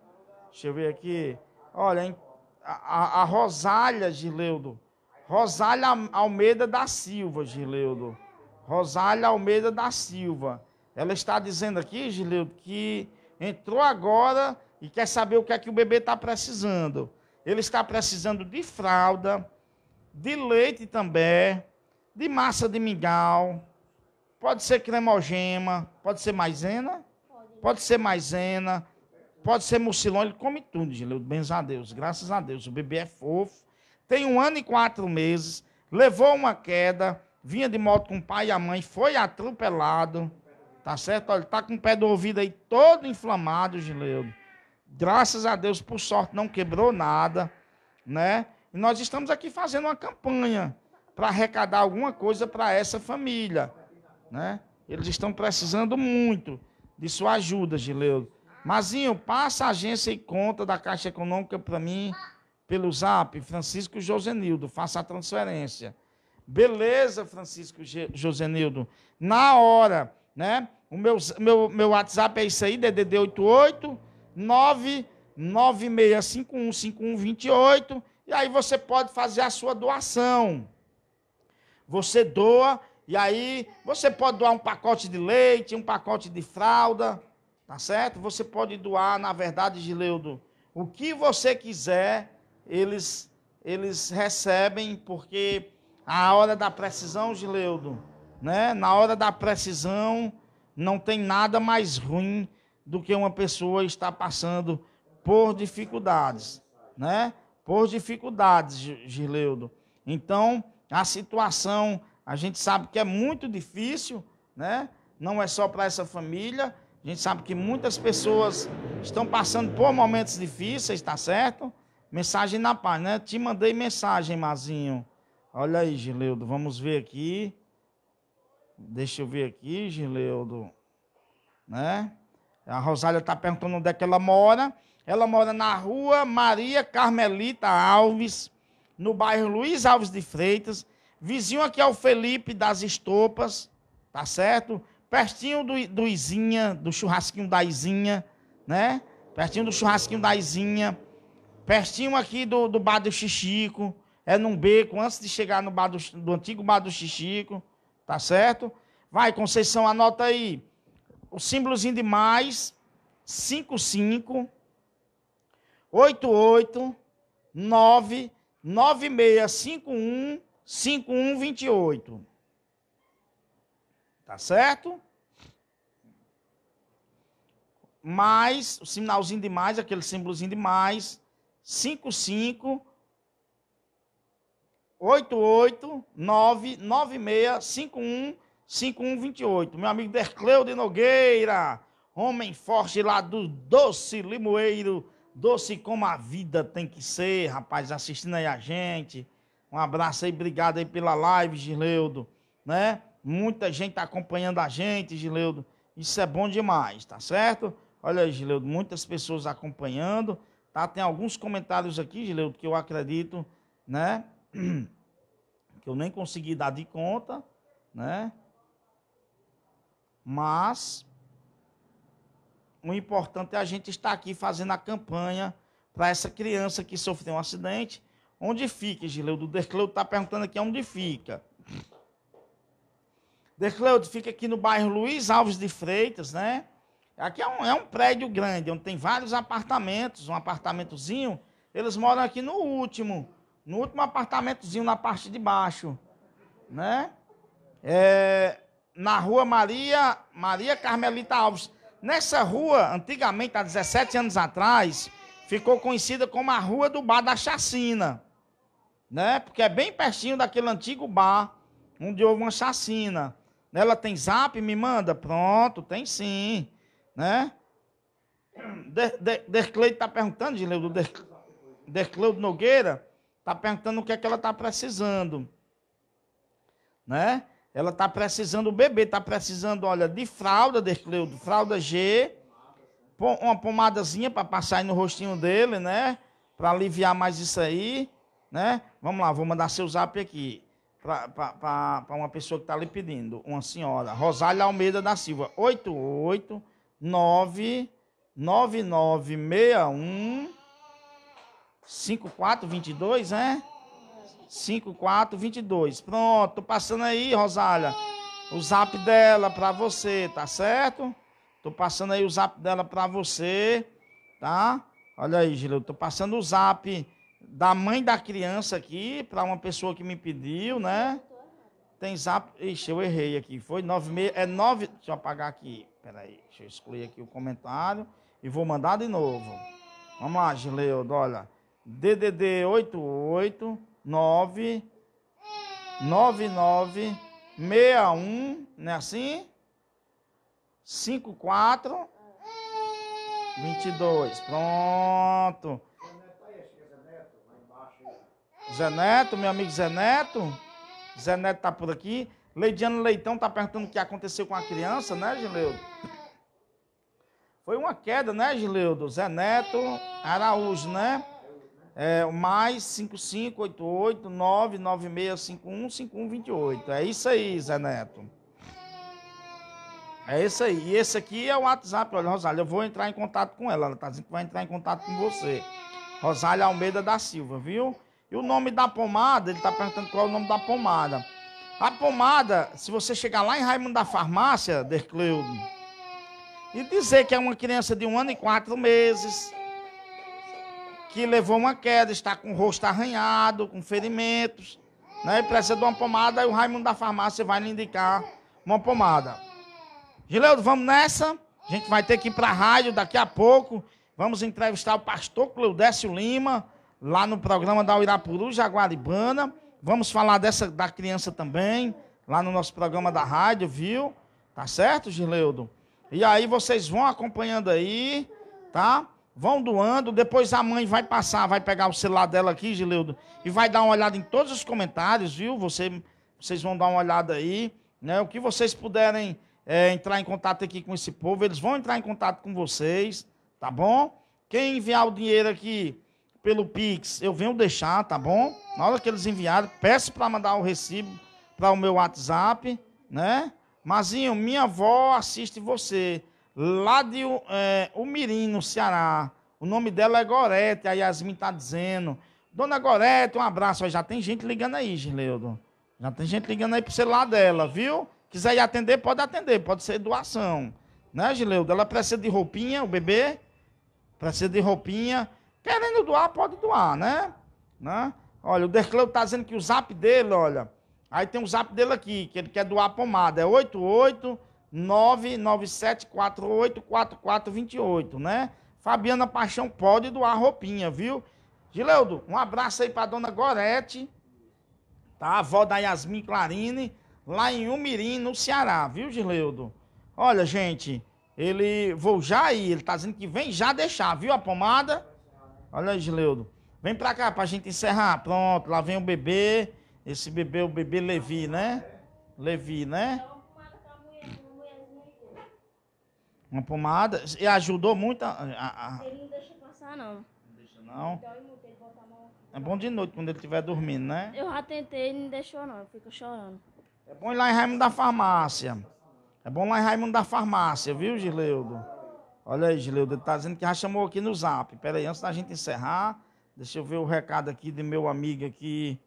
Deixa eu ver aqui. Olha, a, a, a Rosália, Gileudo. Rosália Almeida da Silva, Gileudo. Rosália Almeida da Silva. Ela está dizendo aqui, Gileudo, que entrou agora e quer saber o que é que o bebê está precisando. Ele está precisando de fralda, de leite também, de massa de mingau, pode ser cremogema, pode ser maisena, pode ser maisena, pode ser mucilão, ele come tudo, Gileu. bens a Deus, graças a Deus, o bebê é fofo, tem um ano e quatro meses, levou uma queda, vinha de moto com o pai e a mãe, foi atropelado, tá certo? Olha, tá com o pé do ouvido aí todo inflamado, Gileu. Graças a Deus, por sorte, não quebrou nada, né? E nós estamos aqui fazendo uma campanha para arrecadar alguma coisa para essa família, né? Eles estão precisando muito de sua ajuda, Gileudo. Mazinho, passa a agência e conta da Caixa Econômica para mim pelo Zap, Francisco Josenildo, faça a transferência. Beleza, Francisco Josenildo. Na hora, né? O meu, meu, meu WhatsApp é isso aí, DDD 88 996515128 e aí você pode fazer a sua doação. Você doa e aí você pode doar um pacote de leite, um pacote de fralda, tá certo? Você pode doar, na verdade, Gileudo, o que você quiser, eles eles recebem porque a hora da precisão, Gileudo, né? Na hora da precisão não tem nada mais ruim do que uma pessoa está passando por dificuldades, né? Por dificuldades, Gileudo. Então, a situação, a gente sabe que é muito difícil, né? Não é só para essa família. A gente sabe que muitas pessoas estão passando por momentos difíceis, tá certo? Mensagem na paz, né? Te mandei mensagem, Mazinho. Olha aí, Gileudo, vamos ver aqui. Deixa eu ver aqui, Gileudo, né? A Rosália está perguntando onde é que ela mora. Ela mora na rua Maria Carmelita Alves, no bairro Luiz Alves de Freitas, vizinho aqui ao é Felipe das Estopas, tá certo? Pertinho do, do Izinha, do churrasquinho da Izinha, né? Pertinho do churrasquinho da Izinha, pertinho aqui do, do bar do Xixico, é num beco, antes de chegar no bar do, do antigo bar do Xixico, tá certo? Vai, Conceição, anota aí o símbolozinho de mais, cinco um 9, um vinte e 28. Tá certo? Mais, o sinalzinho de mais, aquele símbolozinho de mais, nove 88, 9, cinco um 5128. Meu amigo Dercleu de Nogueira, homem forte lá do Doce Limoeiro. Doce como a vida tem que ser, rapaz, assistindo aí a gente. Um abraço aí, obrigado aí pela live, Gileudo, né? Muita gente tá acompanhando a gente, Gileudo. Isso é bom demais, tá certo? Olha aí, Gileudo, muitas pessoas acompanhando, tá? Tem alguns comentários aqui, Gileudo, que eu acredito, né? Que eu nem consegui dar de conta, né? Mas o importante é a gente estar aqui fazendo a campanha para essa criança que sofreu um acidente. Onde fica, Gileudo? O Dercleudo está perguntando aqui onde fica. Dercleudo fica aqui no bairro Luiz Alves de Freitas, né? Aqui é um, é um prédio grande, onde tem vários apartamentos, um apartamentozinho. Eles moram aqui no último, no último apartamentozinho na parte de baixo, né? É, na rua Maria, Maria Carmelita Alves. Nessa rua, antigamente, há 17 anos atrás, ficou conhecida como a Rua do Bar da Chacina, né? Porque é bem pertinho daquele antigo bar onde houve uma chacina. Ela tem zap, me manda? Pronto, tem sim, né? Der, Der, Dercleide está perguntando, Gileudo, Der, Dercleudo Nogueira está perguntando o que é que ela está precisando, né? Ela está precisando, o bebê está precisando, olha, de fralda, Dercleudo, fralda G, uma pomadazinha para passar aí no rostinho dele, né? Para aliviar mais isso aí, né? Vamos lá, vou mandar seu zap aqui para uma pessoa que está lhe pedindo, uma senhora, Rosália Almeida da Silva, 889 9961 5422, né? 5422. Pronto, tô passando aí, Rosália, o zap dela para você, tá certo? Tô passando aí o zap dela para você, tá? Olha aí, eu tô passando o zap da mãe da criança aqui para uma pessoa que me pediu, né? Tem zap. Ixi, eu errei aqui. Foi 96. É 9. Deixa eu apagar aqui. Peraí. Deixa eu excluir aqui o comentário. E vou mandar de novo. Vamos lá, Gileudo. Olha. DDD 88 9 99 61, não é assim? 54 22. Pronto. Zé Neto, meu amigo Zé Neto. Zé Neto tá por aqui. Leidiano Leitão tá perguntando o que aconteceu com a criança, né, Gileudo? Foi uma queda, né, Gileudo? Zé Neto Araújo, né? é, mais 5588996515128. É isso aí, Zé Neto. É isso aí. E esse aqui é o WhatsApp. Olha, Rosália, eu vou entrar em contato com ela. Ela tá dizendo que vai entrar em contato com você. Rosália Almeida da Silva, viu? E o nome da pomada, ele tá perguntando qual é o nome da pomada. A pomada, se você chegar lá em Raimundo da Farmácia, Dercleudo, e dizer que é uma criança de um ano e quatro meses, que levou uma queda, está com o rosto arranhado, com ferimentos, né? E precisa de uma pomada, e o Raimundo da farmácia vai lhe indicar uma pomada. Gileudo, vamos nessa? A gente vai ter que ir para a rádio daqui a pouco. Vamos entrevistar o pastor Cleudécio Lima, lá no programa da Uirapuru, Jaguaribana. Vamos falar dessa da criança também, lá no nosso programa da rádio, viu? Tá certo, Gileudo? E aí vocês vão acompanhando aí, tá? vão doando, depois a mãe vai passar, vai pegar o celular dela aqui, Gileudo, e vai dar uma olhada em todos os comentários, viu? Você, vocês vão dar uma olhada aí, né? O que vocês puderem é, entrar em contato aqui com esse povo, eles vão entrar em contato com vocês, tá bom? Quem enviar o dinheiro aqui pelo Pix, eu venho deixar, tá bom? Na hora que eles enviarem, peço para mandar o recibo para o meu WhatsApp, né? Mazinho, minha avó assiste você lá de é, Umirim, no Ceará. O nome dela é Gorete, a Yasmin está dizendo. Dona Gorete, um abraço. Já tem gente ligando aí, Gileudo. Já tem gente ligando aí pro celular dela, viu? Quiser ir atender, pode atender, pode ser doação. Né, Gileudo? Ela precisa de roupinha, o bebê precisa de roupinha. Querendo doar, pode doar, né? né? Olha, o Dercleu tá dizendo que o zap dele, olha. Aí tem o zap dele aqui, que ele quer doar pomada. É 88 997484428, né? Fabiana Paixão pode doar roupinha, viu? Gileudo, um abraço aí pra dona Gorete, tá? A avó da Yasmin Clarine, lá em Umirim, no Ceará, viu, Gileudo? Olha, gente, ele. Vou já aí, ele tá dizendo que vem já deixar, viu a pomada? Olha aí, Gileudo. Vem pra cá pra gente encerrar. Pronto, lá vem o bebê. Esse bebê, o bebê Levi, né? Levi, né? Uma pomada. E ajudou muito a. a, a... Ele não deixa passar, não. Não deixa, não. Então, é bom de noite quando ele estiver dormindo, né? Eu já tentei, e não deixou, não. fico chorando. É bom ir lá em Raimundo da farmácia. É bom ir lá em Raimundo da farmácia, viu, Gileudo? Olha aí, Gileudo. ele está dizendo que já chamou aqui no zap. Pera aí, antes da gente encerrar, deixa eu ver o recado aqui de meu amigo aqui.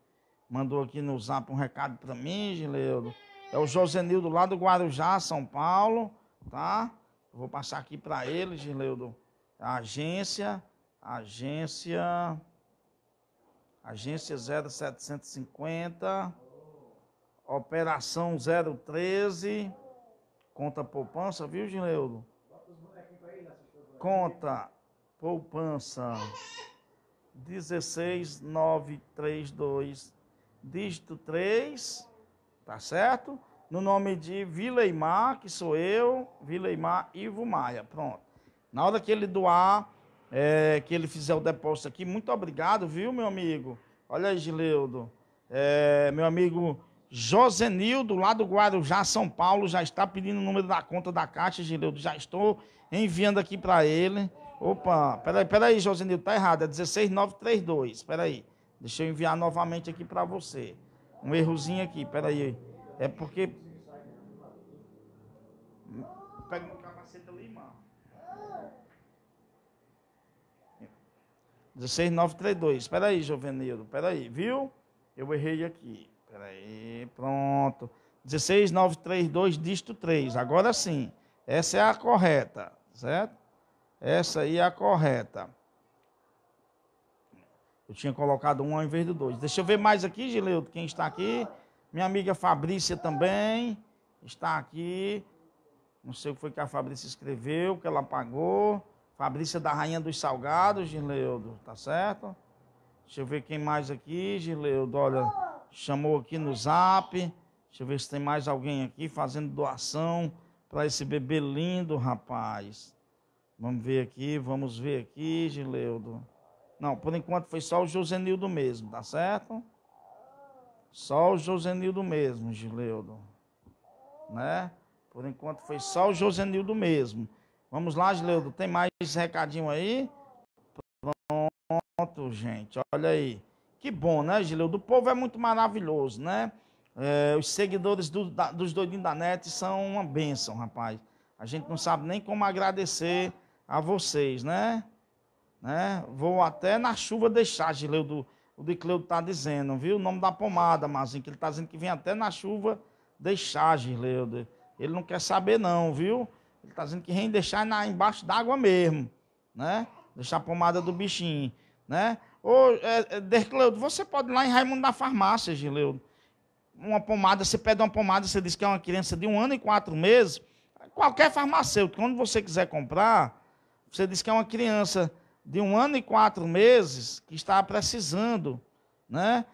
Mandou aqui no zap um recado para mim, Gileudo. É o Josenildo lá do Guarujá, São Paulo, tá? vou passar aqui para ele, Gileudo. Agência, agência, agência 0750, operação 013, conta poupança, viu, Gileudo? Conta poupança 16932, dígito 3, certo? tá certo? no nome de Vileimar, que sou eu, Vileimar Ivo Maia. Pronto. Na hora que ele doar, é, que ele fizer o depósito aqui, muito obrigado, viu, meu amigo? Olha aí, Gileudo. É, meu amigo Josenildo, lá do Guarujá, São Paulo, já está pedindo o número da conta da Caixa, Gileudo. Já estou enviando aqui para ele. Opa, peraí, peraí, Josenildo, tá errado. É 16932. Peraí. Deixa eu enviar novamente aqui para você. Um errozinho aqui, peraí. aí. É porque. Pega meu capacete ali, mano. 16932. Espera aí, joveneiro. Espera aí, viu? Eu errei aqui. Espera aí, pronto. 16932, Disto 3. Agora sim. Essa é a correta, certo? Essa aí é a correta. Eu tinha colocado um ao invés do dois. Deixa eu ver mais aqui, Gileudo, quem está aqui. Minha amiga Fabrícia também está aqui. Não sei o que foi que a Fabrícia escreveu, que ela pagou. Fabrícia da Rainha dos Salgados, Gileudo, tá certo? Deixa eu ver quem mais aqui, Gileudo. Olha, chamou aqui no zap. Deixa eu ver se tem mais alguém aqui fazendo doação para esse bebê lindo, rapaz. Vamos ver aqui, vamos ver aqui, Gileudo. Não, por enquanto foi só o Josenildo mesmo, tá certo? Só o Josenildo mesmo, Gileudo. Né? Por enquanto foi só o Josenildo mesmo. Vamos lá, Gileudo, tem mais recadinho aí? Pronto, gente, olha aí. Que bom, né, Gileudo? O povo é muito maravilhoso, né? É, os seguidores do, da, dos doidinhos da net são uma bênção, rapaz. A gente não sabe nem como agradecer a vocês, né? né? Vou até na chuva deixar, Gileudo o de Cleudo está dizendo, viu? O nome da pomada, Mazinho, que ele está dizendo que vem até na chuva deixar, Gisleudo. Ele não quer saber não, viu? Ele está dizendo que vem deixar na, embaixo d'água mesmo, né? Deixar a pomada do bichinho, né? Ô, é, é Dercleudo, você pode ir lá em Raimundo da Farmácia, Gisleudo. Uma pomada, você pede uma pomada, você diz que é uma criança de um ano e quatro meses. Qualquer farmacêutico, quando você quiser comprar, você diz que é uma criança de um ano e quatro meses que está precisando, né?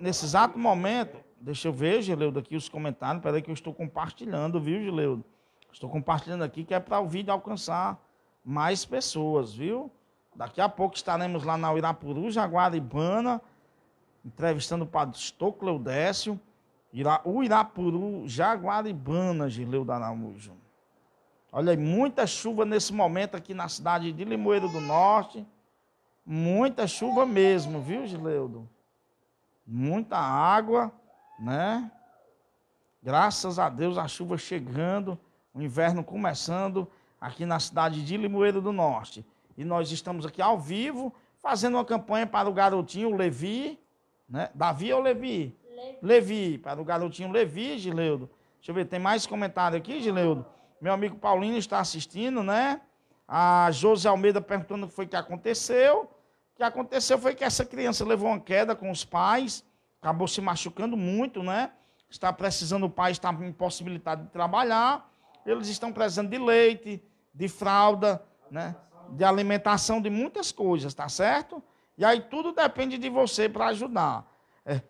Nesse exato momento, deixa eu ver, Geleudo, aqui os comentários, peraí que eu estou compartilhando, viu, Geleudo? Estou compartilhando aqui que é para o vídeo alcançar mais pessoas, viu? Daqui a pouco estaremos lá na Uirapuru, Jaguaribana, entrevistando o pastor Cleudécio, Ira, Uirapuru, Jaguaribana, Gileu Araújo. Olha aí, muita chuva nesse momento aqui na cidade de Limoeiro do Norte. Muita chuva mesmo, viu, Gileudo? Muita água, né? Graças a Deus a chuva chegando, o inverno começando aqui na cidade de Limoeiro do Norte. E nós estamos aqui ao vivo fazendo uma campanha para o garotinho Levi, né? Davi ou Levi? Levi. Levi, para o garotinho Levi, Gileudo. Deixa eu ver, tem mais comentário aqui, Gileudo? meu amigo Paulino está assistindo, né? A José Almeida perguntando o que foi que aconteceu. O que aconteceu foi que essa criança levou uma queda com os pais, acabou se machucando muito, né? Está precisando, o pai está impossibilitado de trabalhar. Eles estão precisando de leite, de fralda, né? De alimentação, de muitas coisas, tá certo? E aí tudo depende de você para ajudar. É.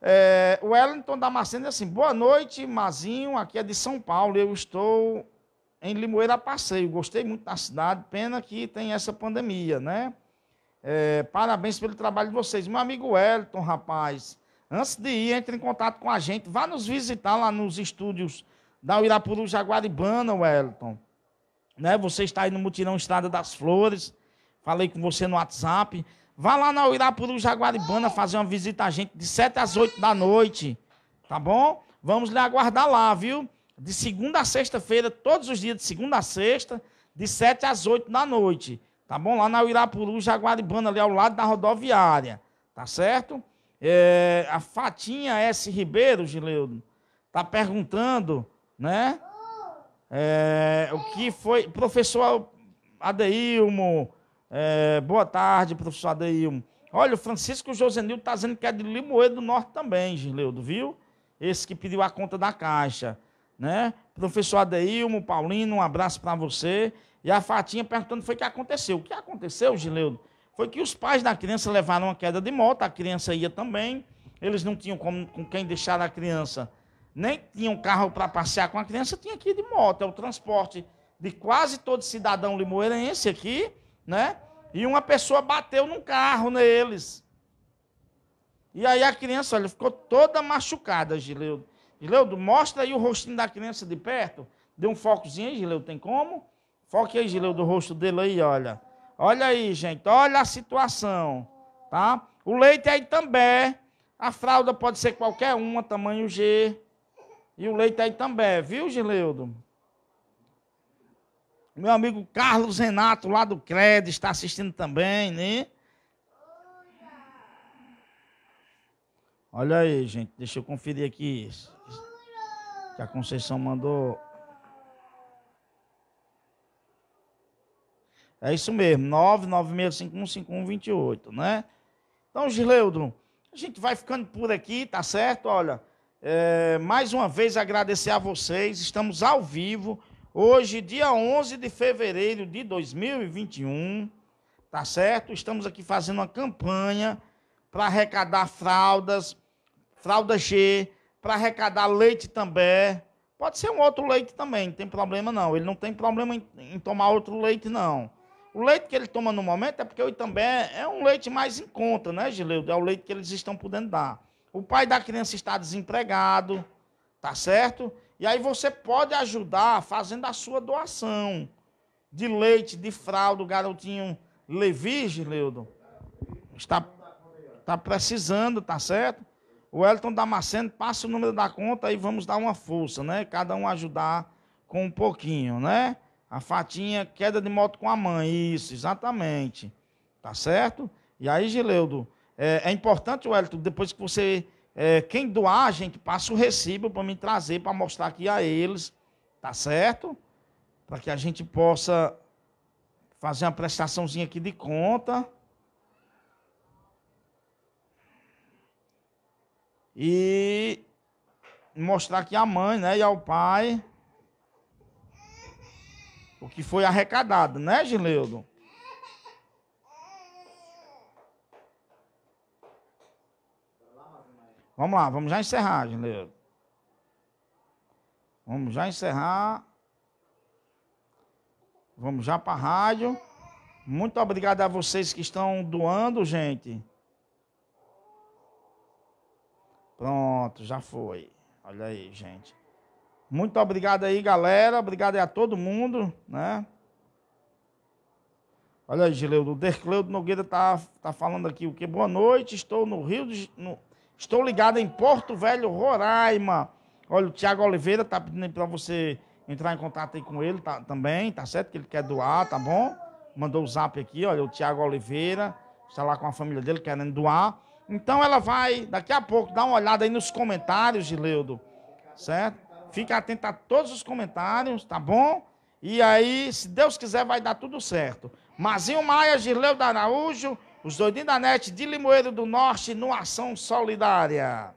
É, Wellington Damasceno diz assim: boa noite, Mazinho. Aqui é de São Paulo. Eu estou em Limoeira a passeio. Gostei muito da cidade. Pena que tem essa pandemia, né? É, parabéns pelo trabalho de vocês. Meu amigo Wellington, rapaz, antes de ir, entre em contato com a gente. Vá nos visitar lá nos estúdios da Uirapuru Jaguaribana, Wellington. Né? Você está aí no Mutirão Estrada das Flores. Falei com você no WhatsApp. Vá lá na Uirapuru Jaguaribana fazer uma visita a gente de 7 às 8 da noite, tá bom? Vamos lhe aguardar lá, viu? De segunda a sexta-feira, todos os dias de segunda a sexta, de 7 às 8 da noite, tá bom? Lá na Uirapuru Jaguaribana, ali ao lado da rodoviária, tá certo? É, a Fatinha S. Ribeiro, Gileudo, tá perguntando, né? É, o que foi... Professor Adeilmo... É, boa tarde, professor Adeilmo. Olha, o Francisco Josenil está dizendo que é de Limoeiro do Norte também, Gileudo, viu? Esse que pediu a conta da Caixa, né? Professor Adeilmo, Paulino, um abraço para você. E a Fatinha perguntando foi o que aconteceu. O que aconteceu, Gileudo? Foi que os pais da criança levaram a queda de moto, a criança ia também. Eles não tinham como, com quem deixar a criança, nem tinham carro para passear com a criança, tinha que ir de moto. É o transporte de quase todo cidadão limoeirense aqui né? E uma pessoa bateu num carro neles. E aí a criança, olha, ficou toda machucada, Gileudo. Gileudo, mostra aí o rostinho da criança de perto. Dê um focozinho aí, Gileudo, tem como? Foque aí, Gileudo, o rosto dele aí, olha. Olha aí, gente, olha a situação, tá? O leite aí também. A fralda pode ser qualquer uma, tamanho G. E o leite aí também, viu, Gileudo? Meu amigo Carlos Renato, lá do CRED, está assistindo também, né? Olha aí, gente. Deixa eu conferir aqui isso. Que a Conceição mandou. É isso mesmo, 996515128, né? Então, Gileudro, a gente vai ficando por aqui, tá certo? Olha, é, mais uma vez agradecer a vocês, estamos ao vivo Hoje, dia 11 de fevereiro de 2021, tá certo? Estamos aqui fazendo uma campanha para arrecadar fraldas, fralda G, para arrecadar leite também. Pode ser um outro leite também, não tem problema não. Ele não tem problema em, em tomar outro leite não. O leite que ele toma no momento é porque o Itambé é um leite mais em conta, né, Gileudo? É o leite que eles estão podendo dar. O pai da criança está desempregado, tá certo? E aí você pode ajudar fazendo a sua doação de leite, de fralda, o garotinho Levi, Gileudo. Está, está precisando, tá certo? O Elton Damasceno passa o número da conta e vamos dar uma força, né? Cada um ajudar com um pouquinho, né? A fatinha, queda de moto com a mãe, isso, exatamente. Tá certo? E aí, Gileudo, é, é importante, Wellington, depois que você é, quem doar, a gente passa o recibo para me trazer, para mostrar aqui a eles, tá certo? Para que a gente possa fazer uma prestaçãozinha aqui de conta. E mostrar aqui à mãe né, e ao pai o que foi arrecadado, né, Gileudo? Vamos lá, vamos já encerrar, Gileiro. Vamos já encerrar. Vamos já para a rádio. Muito obrigado a vocês que estão doando, gente. Pronto, já foi. Olha aí, gente. Muito obrigado aí, galera. Obrigado aí a todo mundo, né? Olha aí, Gileudo. O Dercleudo Nogueira tá, tá falando aqui o que? Boa noite, estou no Rio de... No, Estou ligado em Porto Velho, Roraima. Olha, o Tiago Oliveira está pedindo para você entrar em contato aí com ele tá, também, tá certo? Que ele quer doar, tá bom? Mandou o zap aqui, olha, o Tiago Oliveira está lá com a família dele querendo doar. Então ela vai, daqui a pouco, dar uma olhada aí nos comentários, Gileudo, certo? Fica atento a todos os comentários, tá bom? E aí, se Deus quiser, vai dar tudo certo. Mazinho Maia, Gileudo Araújo, os doidinhos da NET de Limoeiro do Norte numa ação solidária.